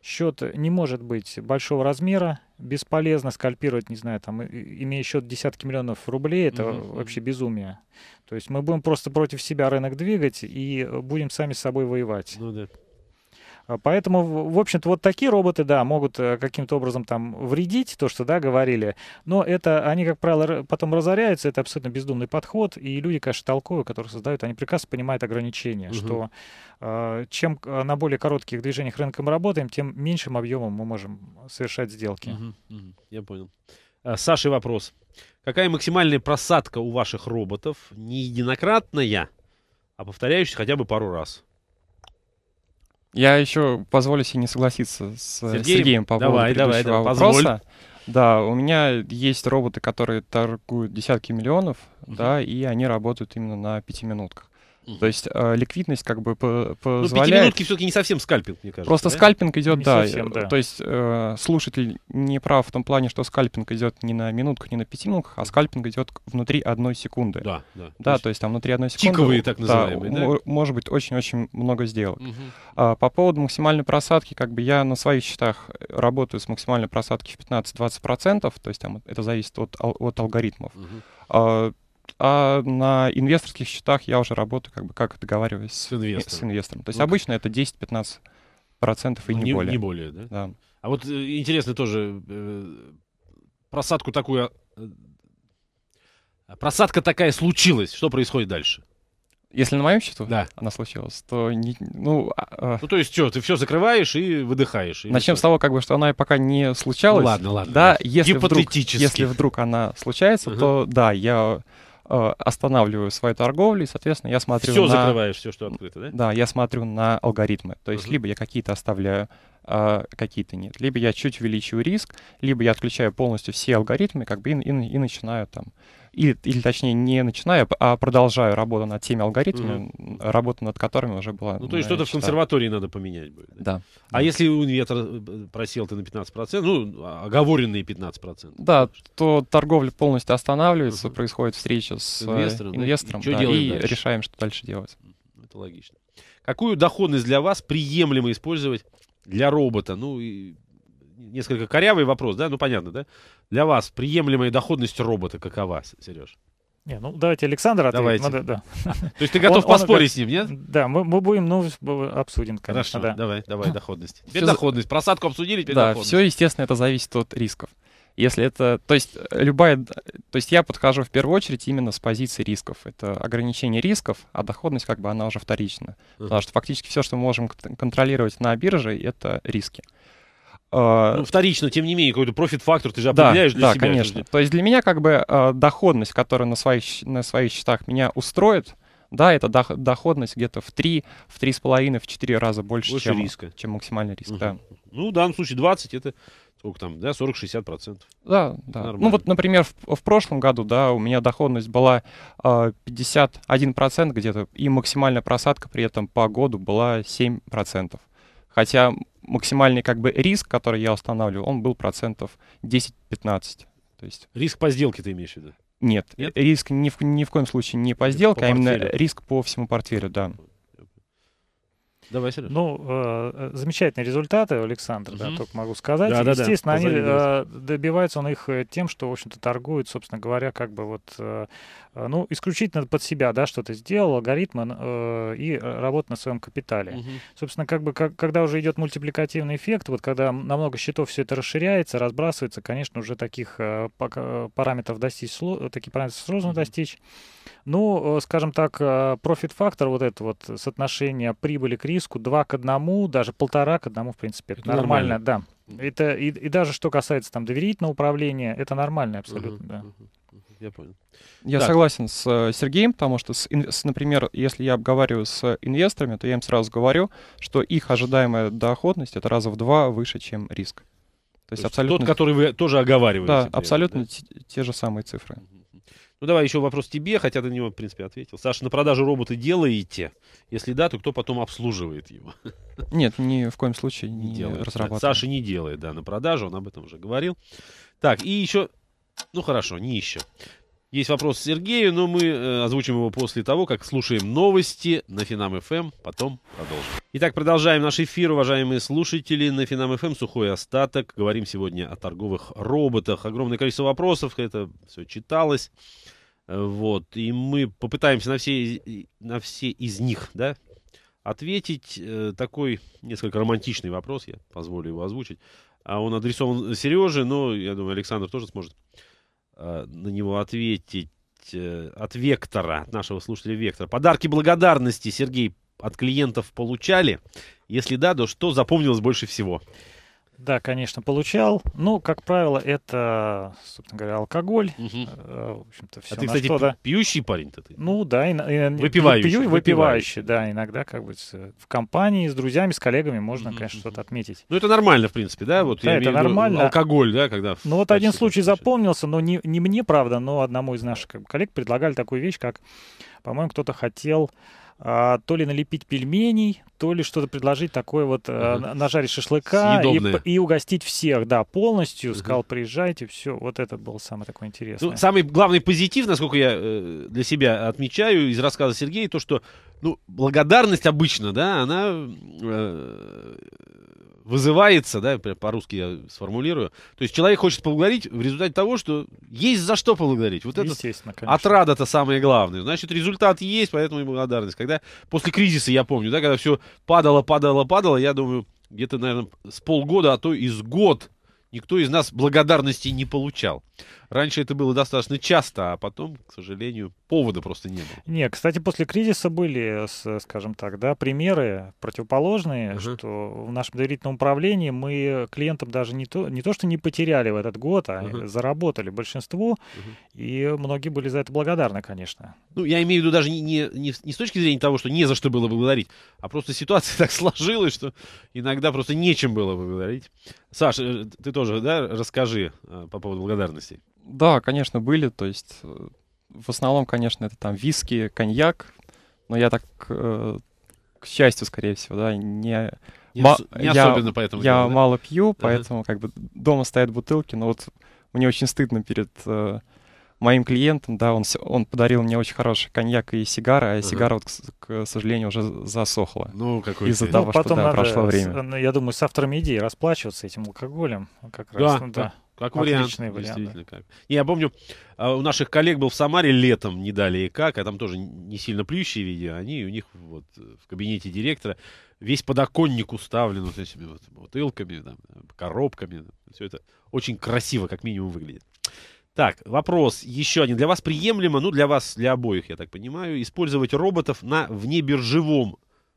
счет не может быть большого размера, бесполезно скальпировать, не знаю, там, имея счет десятки миллионов рублей, это угу. вообще безумие. То есть мы будем просто против себя рынок двигать и э, будем сами с собой воевать. Ну да. А, поэтому, в общем-то, вот такие роботы, да, могут э, каким-то образом там вредить, то, что, да, говорили, но это, они, как правило, потом разоряются, это абсолютно бездумный подход, и люди, конечно, толковые, которые создают, они прекрасно понимают ограничения, угу. что э, чем а, на более коротких движениях рынка мы работаем, тем меньшим объемом мы можем совершать сделки. Угу, угу. Я понял. Саши вопрос. Какая максимальная просадка у ваших роботов? Не единократная, а повторяющаяся хотя бы пару раз. Я еще позволю себе не согласиться с э, Сергеем, Сергеем по поводу давай, давай, вопроса. Да, у меня есть роботы, которые торгуют десятки миллионов, угу. да, и они работают именно на пятиминутках. Угу. То есть э, ликвидность как бы позволяет... Ну, пятиминутки все-таки не совсем скальпинг, мне кажется. Просто да? скальпинг идет, да, совсем, э, да. То есть э, слушатель не прав в том плане, что скальпинг идет не на минутках, не на пяти минутках, а скальпинг идет внутри одной секунды. Да, да. Да, то есть, то есть там внутри одной секунды... Тиковые так называемые, да? да? Может быть, очень-очень много сделок. Угу. А, по поводу максимальной просадки, как бы я на своих счетах э, работаю с максимальной просадки в 15-20%, то есть там это зависит от, от алгоритмов. Угу. А, а на инвесторских счетах я уже работаю, как бы как договариваюсь с инвестором. С инвестором. То есть ну, обычно это 10-15 процентов и ну, не, не более. Не более, да? да. А вот э, интересно тоже э, просадку такую. Э, просадка такая случилась. Что происходит дальше? Если на моем счету да. она случилась, то не, ну, а, а. ну то есть что, ты все закрываешь и выдыхаешь. И начнем все. с того, как бы, что она пока не случалась. Ну, ладно, ладно. Да, да. если вдруг, если вдруг она случается, uh-huh. то да, я Э, останавливаю свою торговлю, и, соответственно, я смотрю все на... Все закрываешь, все, что открыто, да? Да, я смотрю на алгоритмы. То есть uh-huh. либо я какие-то оставляю, а какие-то нет. Либо я чуть увеличиваю риск, либо я отключаю полностью все алгоритмы как бы и, и, и начинаю там или, или точнее не начинаю, а продолжаю работу над теми алгоритмами, угу. работу над которыми уже была. Ну, то есть что-то в консерватории надо поменять будет. Да. да. А да. если инвестор э, э, просел ты на 15%, ну, а, оговоренные 15%? Да, то торговля полностью останавливается, угу. происходит встреча с инвестором, э, инвестором да, да, и решаем, что дальше делать. Это логично. Какую доходность для вас приемлемо использовать для робота? Ну, и несколько корявый вопрос, да? Ну, понятно, да? Для вас приемлемая доходность робота какова, Сереж? Не, ну давайте Александр ответит. Давайте. Надо, да. То есть ты готов он, поспорить он, с ним, нет? Да, мы, мы будем, ну, обсудим, конечно. Хорошо, да. давай, давай, доходность. Теперь все... доходность. Просадку обсудили, теперь да, доходность. все, естественно, это зависит от рисков. Если это, то есть э, любая, то есть я подхожу в первую очередь именно с позиции рисков. Это ограничение рисков, а доходность как бы она уже вторична. Uh-huh. Потому что фактически все, что мы можем контролировать на бирже, это риски. Uh, а, ну, вторично, тем не менее, какой-то профит-фактор ты же определяешь да, для да, себя. конечно. Же... То есть для меня как бы а, доходность, которая на своих, на своих счетах меня устроит, да, это доходность где-то в 3, в 3,5, в 4 раза больше, больше чем, риска. чем максимальный риск. Угу. Да. Ну, в данном случае 20 это сколько там, да, 40-60%. Да, да. Ну, нормально. Ну вот, например, в, в прошлом году, да, у меня доходность была э, а, 51% где-то, и максимальная просадка при этом по году была 7%. Хотя максимальный как бы риск, который я устанавливал, он был процентов 10-15. То есть... Риск по сделке ты имеешь в виду? Нет, Нет? риск ни в, ни в коем случае не по сделке, по а именно риск по всему портфелю, да. Давай, Сереж. Ну, э, э, замечательные результаты, Александр, угу. да, только могу сказать. Да, да, Естественно, да, они э, добиваются он их э, тем, что, в общем-то, торгуют, собственно говоря, как бы вот, э, э ну, исключительно под себя, да, что-то сделал, алгоритмы э, и работа на своем капитале. Угу. Собственно, как бы, как, когда уже идет мультипликативный эффект, вот когда на много счетов все это расширяется, разбрасывается, конечно, уже таких э, параметров достичь, такие параметры сложно угу. достичь. Ну, э, скажем так, э, профит-фактор, вот это вот соотношение прибыли к риску 2 к 1, даже полтора к 1, в принципе, это, это нормально, нормально, да. Это и, и даже что касается там доверительного управления, это нормально абсолютно, uh да. uh Я понял. Я так. согласен с э, Сергеем, потому что, с, с, например, если я обговариваю с инвесторами, то я им сразу говорю, что их ожидаемая доходность это раза в два выше, чем риск. То, то есть абсолютно... Тот, который вы тоже оговариваете. Да, абсолютно да? Те, те же самые цифры. Ну, давай еще вопрос тебе, хотя ты на него, в принципе, ответил. Саша, на продажу роботы делаете? Если да, то кто потом обслуживает его? Нет, ни в коем случае не, не делает. разрабатывает. Саша не делает, да, на продажу, он об этом уже говорил. Так, и еще... Ну, хорошо, не еще. Есть вопрос Сергею, но мы э, озвучим его после того, как слушаем новости на Финам ФМ. Эм, потом продолжим. Итак, продолжаем наш эфир, уважаемые слушатели. На Финам ФМ эм сухой остаток. Говорим сегодня о торговых роботах. Огромное количество вопросов, это все читалось. Э, вот, и мы попытаемся на все, на все из них, да, ответить. Э, такой несколько романтичный вопрос, я позволю его озвучить. А он адресован Сереже, но, я думаю, Александр тоже сможет Э, на него ответить э, от Вектора, от нашего слушателя Вектора. Подарки благодарности, Сергей, от клиентов получали? Если да, то что запомнилось больше всего? Да, конечно, получал. Ну, как правило, это, собственно говоря, алкоголь. Угу. В общем-то, все. А ты, кстати, что, да. пьющий парень-то ты? Ну, да. И, э, и, выпивающий. Пью выпивающий, да. Иногда как бы в компании с друзьями, с коллегами можно, угу. конечно, что-то отметить. Ну, это нормально, в принципе, да? Вот, да, я это имею нормально. Виду, алкоголь, да, когда... Ну, вот один случай получается. запомнился, но не, не мне, правда, но одному из наших как бы, коллег предлагали такую вещь, как, по-моему, кто-то хотел... А, то ли налепить пельменей, то ли что-то предложить такое вот, а, uh-huh. нажарить шашлыка и, и угостить всех, да, полностью. Uh-huh. Сказал, приезжайте, все. Вот это было самое такое интересное. Ну, самый главный позитив, насколько я э, для себя отмечаю из рассказа Сергея, то, что, ну, благодарность обычно, да, она... Э, вызывается, да, по-русски я сформулирую. То есть человек хочет поблагодарить в результате того, что есть за что поблагодарить. Вот это отрада-то самое главное. Значит, результат есть, поэтому и благодарность. Когда после кризиса, я помню, да, когда все падало, падало, падало, я думаю, где-то, наверное, с полгода, а то из год никто из нас благодарности не получал. Раньше это было достаточно часто, а потом, к сожалению, повода просто не было. Не, кстати, после кризиса были, скажем так, да, примеры противоположные, uh-huh. что в нашем доверительном управлении мы клиентам даже не то, не то что не потеряли в этот год, а uh-huh. заработали большинству uh-huh. и многие были за это благодарны, конечно. Ну, я имею в виду даже не, не, не, не с точки зрения того, что не за что было благодарить, а просто ситуация так сложилась, что иногда просто нечем было благодарить. Саша, э, ты тоже, да, расскажи э, по поводу благодарности. Да, конечно, были. То есть э, в основном, конечно, это там виски, коньяк. Но я так, э, к счастью, скорее всего, да, не... Не, ма- не я, особенно поэтому. Я делаю, да? мало пью, поэтому uh-huh. как бы дома стоят бутылки, но вот мне очень стыдно перед э, моим клиентом, да, он, он подарил мне очень хороший коньяк и сигары, а uh-huh. сигара, вот, к, к сожалению, уже засохла. Ну, какой Из-за ты. того, ну, что да, прошло время. С, э, ну, я думаю, с авторами идеи расплачиваться этим алкоголем. Как да, раз, ну, да. да. Как вариант. вариант действительно, как. Не, я помню, а, у наших коллег был в Самаре летом, не далее как, а там тоже не сильно плющие видео, а они у них вот э, в кабинете директора весь подоконник уставлен вот этими вот бутылками, там, коробками. все это очень красиво, как минимум, выглядит. Так, вопрос еще один. Для вас приемлемо, ну, для вас, для обоих, я так понимаю, использовать роботов на внебиржевом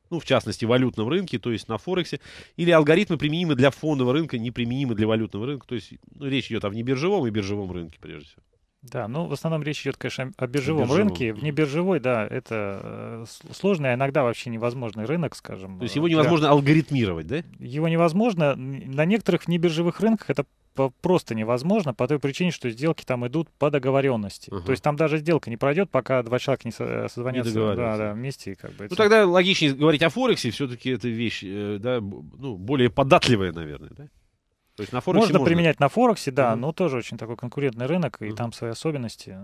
ну, в частности, валютном рынке, то есть на Форексе, или алгоритмы применимы для фондового рынка, неприменимы для валютного рынка, то есть ну, речь идет о внебиржевом и биржевом рынке, прежде всего. Да, ну в основном речь идет, конечно, о биржевом, рынке. Вне биржевой, да, это э, сложный, а иногда вообще невозможный рынок, скажем. То есть э, его невозможно да. алгоритмировать, да? Его невозможно. На некоторых небиржевых рынках это просто невозможно по той причине, что сделки там идут по договоренности. Угу. То есть там даже сделка не пройдет, пока два человека не э, созвонятся не да, да, вместе. Как бы, ну это... тогда логичнее говорить о Форексе, все-таки это вещь да, ну, более податливая, наверное, да? То есть на Форексе можно, можно применять на Форексе, да, угу. но тоже очень такой конкурентный рынок, и угу. там свои особенности.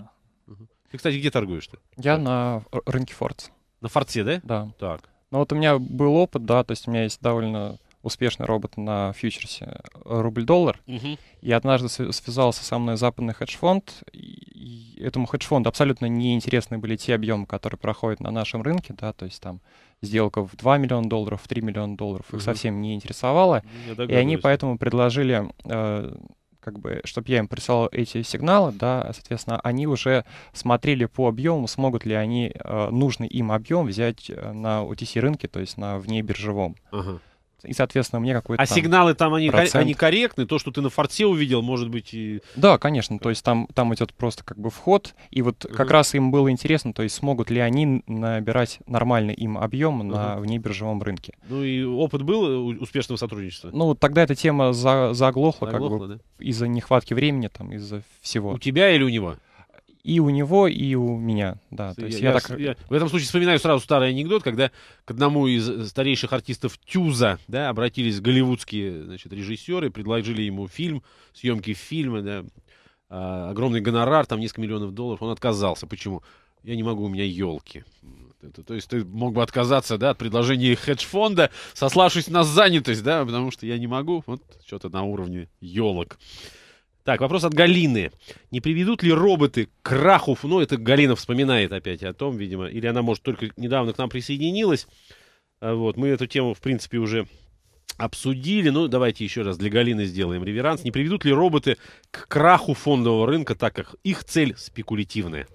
Угу. Ты, кстати, где торгуешь ты? Я так. на рынке Форц. На Форце, да? Да. Так. Ну вот у меня был опыт, да, то есть у меня есть довольно успешный робот на фьючерсе э, рубль-доллар. Угу. И однажды связался со мной западный хедж-фонд. И этому хедж-фонду абсолютно неинтересны были те объемы, которые проходят на нашем рынке, да, то есть там сделка в 2 миллиона долларов, в 3 миллиона долларов, их угу. совсем не интересовало. И они поэтому предложили, э, как бы, чтобы я им прислал эти сигналы, да, соответственно, они уже смотрели по объему, смогут ли они э, нужный им объем взять э, на OTC рынке, то есть на внебиржевом. Ага и, соответственно, мне какой-то... А сигналы там, они, процент... они корректны? То, что ты на форте увидел, может быть, и... Да, конечно, то есть там, там идет просто как бы вход, и вот как uh-huh. раз им было интересно, то есть смогут ли они набирать нормальный им объем uh-huh. на внебиржевом рынке. Ну и опыт был э, успешного сотрудничества? Ну, тогда эта тема за, заглохла, заглохла как бы да? из-за нехватки времени, там, из-за всего. У тебя или у него? и у него, и у меня, да. То я, есть я, я, так... я в этом случае вспоминаю сразу старый анекдот, когда к одному из э, старейших артистов Тюза, да, обратились голливудские, значит, режиссеры, предложили ему фильм, съемки фильма, да, а, огромный гонорар, там несколько миллионов долларов, он отказался. Почему? Я не могу, у меня елки. Это, то есть ты мог бы отказаться да, от предложения хедж-фонда, сославшись на занятость, да, потому что я не могу. Вот что-то на уровне елок. Так, вопрос от Галины. Не приведут ли роботы к краху? Ну, это Галина вспоминает опять о том, видимо. Или она, может, только недавно к нам присоединилась. А, вот, мы эту тему, в принципе, уже обсудили. Ну, давайте еще раз для Галины сделаем реверанс. Не приведут ли роботы к краху фондового рынка, так как их цель спекулятивная?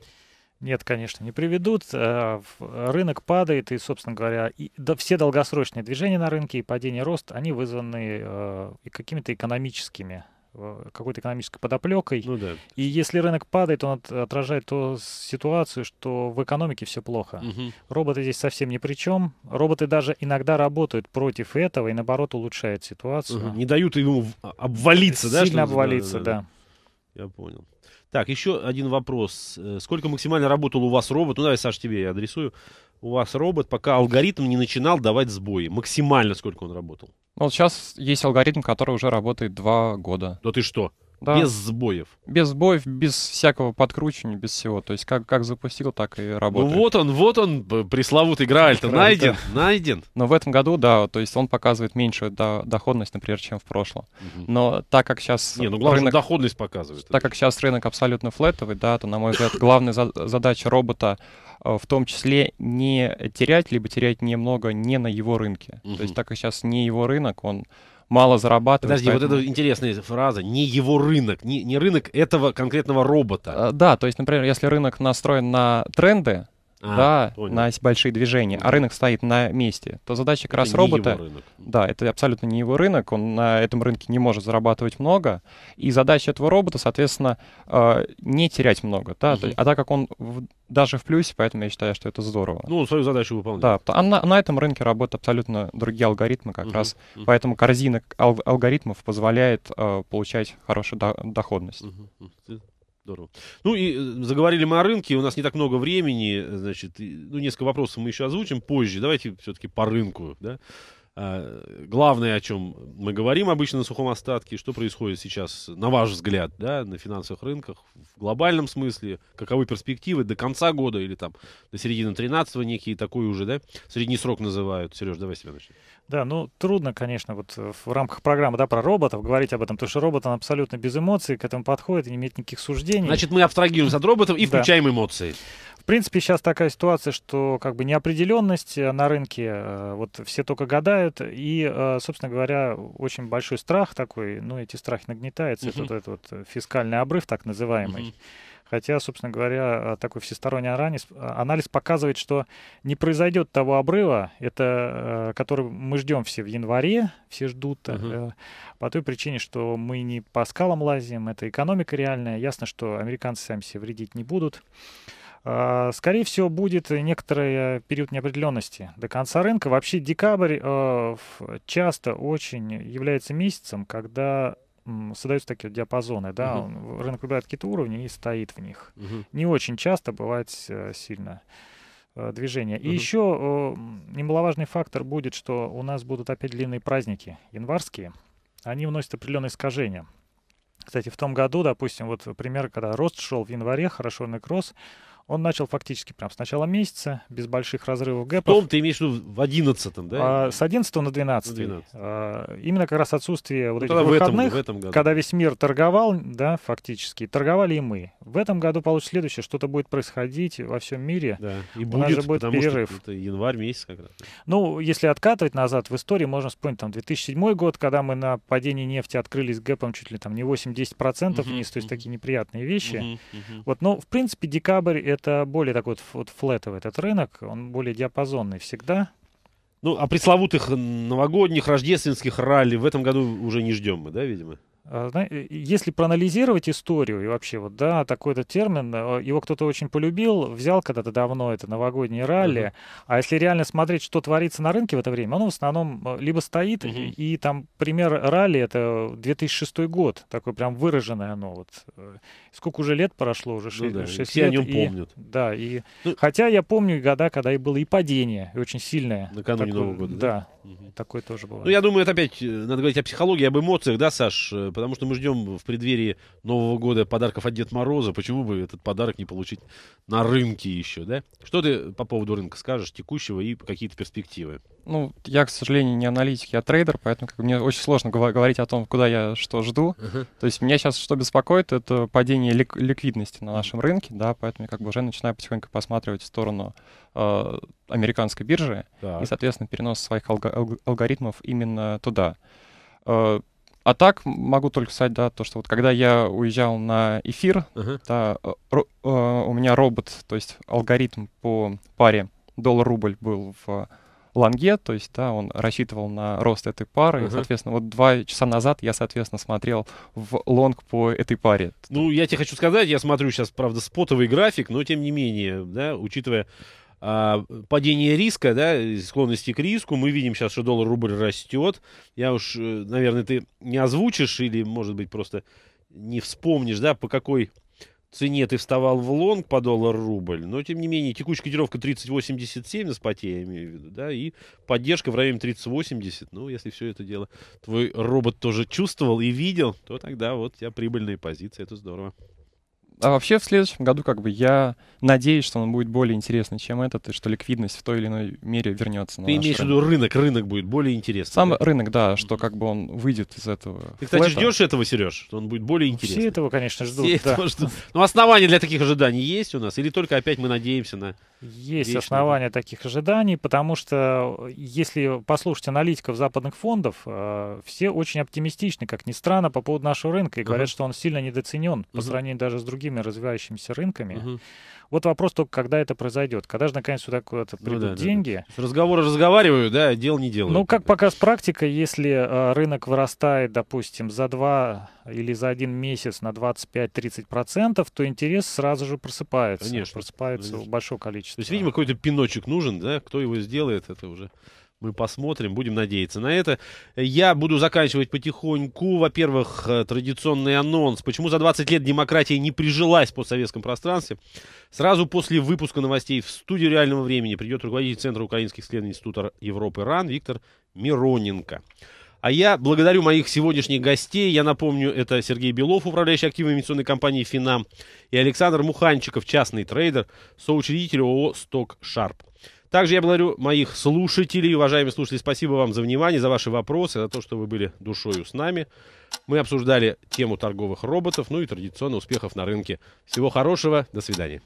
Нет, конечно, не приведут. А, рынок падает, и, собственно говоря, и, все долгосрочные движения на рынке и падение рост, они вызваны э, какими-то экономическими Э, какой-то экономической подоплекой. Ну, да. И если рынок падает, он отражает ту ситуацию, что в экономике все плохо. Угу. Роботы здесь совсем ни при чем. Роботы даже иногда работают против этого и наоборот улучшают ситуацию. Угу. Не дают ему а, обвалиться, Сильно да? Сильно обвалиться, да, да, да. да. Я понял. Так, еще один вопрос. Э, сколько максимально работал у вас робот? Ну, давай, Саш, тебе я адресую у вас робот, пока алгоритм не начинал давать сбои. Максимально сколько он работал? Ну, вот сейчас есть алгоритм, который уже работает два года. Да ты что? Да. Без сбоев. Без сбоев, без всякого подкручивания, без всего. То есть как, как запустил, так и ну работает. Ну вот он, вот он, пресловутый Грааль-то найден, найден. Но в этом году, да, то есть он показывает меньшую до, доходность, например, чем в прошлом. Угу. Но так как сейчас... Не, ну главное, рынок, доходность показывает. Так как сейчас рынок абсолютно флетовый, да, то, на мой взгляд, главная задача робота а, в том числе не терять, либо терять немного не на его рынке. Угу. То есть так как сейчас не его рынок, он мало зарабатывает. Подожди, поэтому... вот эта интересная фраза. Не его рынок, не, не рынок этого конкретного робота. А, да, то есть, например, если рынок настроен на тренды, а, да, понял. на большие движения, а рынок стоит на месте, то задача как это раз робота... Да, это абсолютно не его рынок, он на этом рынке не может зарабатывать много, и задача этого робота, соответственно, э, не терять много, да, угу. а так как он даже в плюсе, поэтому я считаю, что это здорово. Ну, он свою задачу выполняет. Да, а на, на этом рынке работают абсолютно другие алгоритмы как угу. раз, угу. поэтому корзина алгоритмов позволяет э, получать хорошую доходность. Угу. Здорово. Ну и э, заговорили мы о рынке, у нас не так много времени, значит, и, ну несколько вопросов мы еще озвучим позже. Давайте все-таки по рынку, да. А, главное, о чем мы говорим обычно на сухом остатке, что происходит сейчас, на ваш взгляд, да, на финансовых рынках в глобальном смысле, каковы перспективы до конца года или там до середины 13-го некий такой уже, да, средний срок называют. Сереж, давай себя тебя начнем. Да, ну трудно, конечно, вот э, в рамках программы да, про роботов говорить об этом, потому что робот он абсолютно без эмоций, к этому подходит и не имеет никаких суждений. Значит, мы абстрагируемся от роботов и включаем да. эмоции. В принципе, сейчас такая ситуация, что как бы неопределенность э, на рынке, э, вот все только гадают, и, собственно говоря, очень большой страх такой, ну, эти страхи нагнетаются, угу. это вот этот вот фискальный обрыв так называемый. Угу. Хотя, собственно говоря, э, такой всесторонний анализ, э, анализ показывает, что не произойдет того обрыва, это, э, который мы ждем все в январе, все ждут, угу. по той причине, что мы не по скалам лазим, это экономика реальная. Ясно, что американцы сами себе вредить не будут. А, скорее всего, будет некоторый период неопределенности до конца рынка. Вообще декабрь часто очень является месяцем, когда создаются такие диапазоны, да, угу. Uh рынок выбирает какие-то уровни и стоит в них. Угу. Не очень часто бывает э, сильно э, движение. И еще немаловажный фактор будет, что у нас будут опять длинные праздники, январские. Они вносят определенные искажения. Кстати, в том году, допустим, вот пример, когда рост шел в январе, хорошо рынок рос, он начал фактически прям с начала месяца, без больших разрывов гэпов. Том ты имеешь в виду в 11 да? А, с 11 на 12. 12. А, именно как раз отсутствие вот ну, этих выходных, в этом, в этом когда весь мир торговал, да, фактически, торговали и мы. В этом году получится следующее, что-то будет происходить во всем мире. Да, и У будет, нас же будет потому перерыв. что это январь месяц как раз. Ну, если откатывать назад в истории, можно вспомнить там 2007 год, когда мы на падении нефти открылись гэпом чуть ли там не 8-10% uh вниз, то есть такие неприятные вещи. Вот, но ну, в принципе декабрь — это более такой вот флетовый этот рынок, он более диапазонный всегда. Ну, а пресловутых новогодних, рождественских ралли в этом году уже не ждем мы, да, видимо? А, если проанализировать историю и вообще вот, да, такой этот термин, э, его кто-то очень полюбил, взял когда-то давно это новогоднее ралли, uh-huh. а если реально смотреть, что творится на рынке в это время, оно в основном э, либо стоит, uh-huh. и, и там пример ралли это 2006 год, такой прям выраженное оно вот. Э, сколько уже лет прошло, уже 6, ну, да, 6 все лет. Все о нем и, помнят. Да, и ну, хотя я помню года, когда и было и падение, и очень сильное. Накануне такое, Нового года. Да, да? Угу. такое тоже было. Ну, я думаю, это опять надо говорить о психологии, об эмоциях, да, Саш, потому что мы ждем в преддверии Нового года подарков от Дед Мороза. Почему бы этот подарок не получить на рынке еще, да? Что ты по поводу рынка скажешь, текущего и какие-то перспективы? Ну, я, к сожалению, не аналитик, я трейдер, поэтому как, мне очень сложно говорить о том, куда я что жду. Uh-huh. То есть меня сейчас что беспокоит, это падение лик- ликвидности на нашем рынке, да, поэтому я как бы уже начинаю потихоньку посматривать в сторону э, американской биржи так. и, соответственно, перенос своих алго- алгоритмов именно туда. Э, а так могу только сказать, да, то, что вот когда я уезжал на эфир, uh-huh. да, э, ро, э, у меня робот, то есть алгоритм по паре доллар-рубль был в лонге, то есть, да, он рассчитывал на рост этой пары, uh-huh. и, соответственно, вот два часа назад я, соответственно, смотрел в лонг по этой паре. Ну, я тебе хочу сказать, я смотрю сейчас, правда, спотовый график, но, тем не менее, да, учитывая а, падение риска, да, склонности к риску. Мы видим сейчас, что доллар-рубль растет. Я уж, э, наверное, ты не озвучишь или, может быть, просто не вспомнишь, да, по какой цене ты вставал в лонг по доллар-рубль, но, тем не менее, текущая котировка 30.87 на споте, я имею в виду, да, и поддержка в районе 30.80, ну, если все это дело твой робот тоже чувствовал и видел, то тогда вот у тебя прибыльные позиции, это здорово. А вообще в следующем году как бы я надеюсь, что он будет более интересный, чем этот, и что ликвидность в той или иной мере вернется. Ты имеешь в виду рынок, рынок будет более интересный. Сам да? рынок, да, что как бы он выйдет из этого. Ты, кстати, флета. ждешь этого, Сереж, что он будет более интересный? Все этого, конечно, ждут. Все да. этого ждут. Но основания для таких ожиданий есть у нас? Или только опять мы надеемся на... Есть вечный... основания таких ожиданий, потому что если послушать аналитиков западных фондов, э, все очень оптимистичны, как ни странно, по поводу нашего рынка, и говорят, uh-huh. что он сильно недооценен uh-huh. по сравнению даже с другими другими развивающимися рынками. Угу. Вот вопрос только, когда это произойдет. Когда же наконец сюда куда-то ну придут ну, да, деньги? Да. Разговоры разговариваю, да, дел не делаю. Ну, как пока с практикой, если э, рынок вырастает, допустим, за два или за один месяц на 25-30%, то интерес сразу же просыпается. Конечно. Просыпается Конечно. большое количество. То есть, видимо, какой-то пиночек нужен, да? Кто его сделает, это уже мы посмотрим, будем надеяться на это. Я буду заканчивать потихоньку. Во-первых, э, традиционный анонс. Почему за 20 лет демократия не прижилась в постсоветском пространстве? Сразу после выпуска новостей в студию реального времени придет руководитель Центра украинских исследований Института Европы РАН Виктор Мироненко. А я благодарю моих сегодняшних гостей. Я напомню, это Сергей Белов, управляющий активами инвестиционной компании «Финам», и Александр Муханчиков, частный трейдер, соучредитель ООО «Сток Шарп». Также я благодарю моих слушателей, уважаемые слушатели, спасибо вам за внимание, за ваши вопросы, за то, что вы были душою с нами. Мы обсуждали тему торговых роботов, ну и традиционно успехов на рынке. Всего хорошего, до свидания.